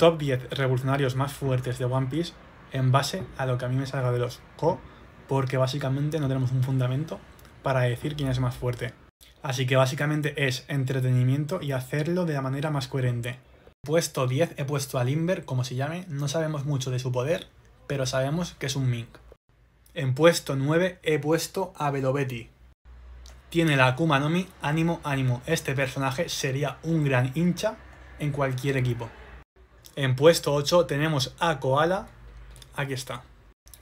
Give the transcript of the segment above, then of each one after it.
top 10 revolucionarios más fuertes de One Piece en base a lo que a mí me salga de los co, porque básicamente no tenemos un fundamento para decir quién es más fuerte. Así que básicamente es entretenimiento y hacerlo de la manera más coherente. Puesto 10 he puesto a Limber, como se llame, no sabemos mucho de su poder, pero sabemos que es un Mink. En puesto 9 he puesto a Belobetti. Tiene la Akuma no Mi, ánimo, ánimo. Este personaje sería un gran hincha en cualquier equipo. En puesto 8 tenemos a Koala. Aquí está.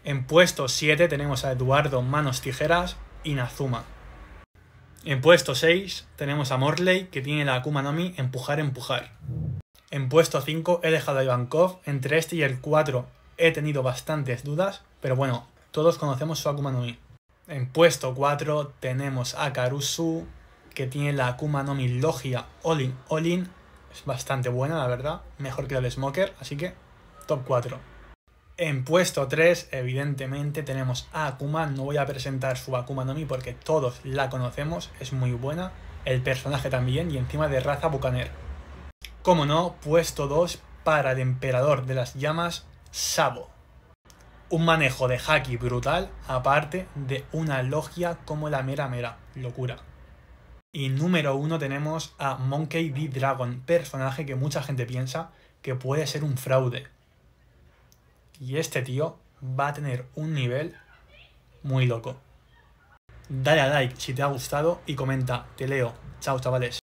En puesto 7 tenemos a Eduardo Manos Tijeras y Nazuma. En puesto 6 tenemos a Morley que tiene la Akuma Nomi Empujar Empujar. En puesto 5 he dejado a Ivankov. Entre este y el 4 he tenido bastantes dudas, pero bueno, todos conocemos su Akuma Nomi. En puesto 4 tenemos a Karusu que tiene la Akuma Nomi Logia Olin Olin es bastante buena, la verdad. Mejor que el Smoker, así que top 4. En puesto 3, evidentemente, tenemos a Akuma. No voy a presentar su Akuma no porque todos la conocemos, es muy buena. El personaje también, y encima de raza bucaner. Como no, puesto 2 para el emperador de las llamas, Sabo. Un manejo de haki brutal, aparte de una logia como la mera mera. Locura. Y número uno tenemos a Monkey D. Dragon, personaje que mucha gente piensa que puede ser un fraude. Y este tío va a tener un nivel muy loco. Dale a like si te ha gustado y comenta. Te leo. Chao chavales.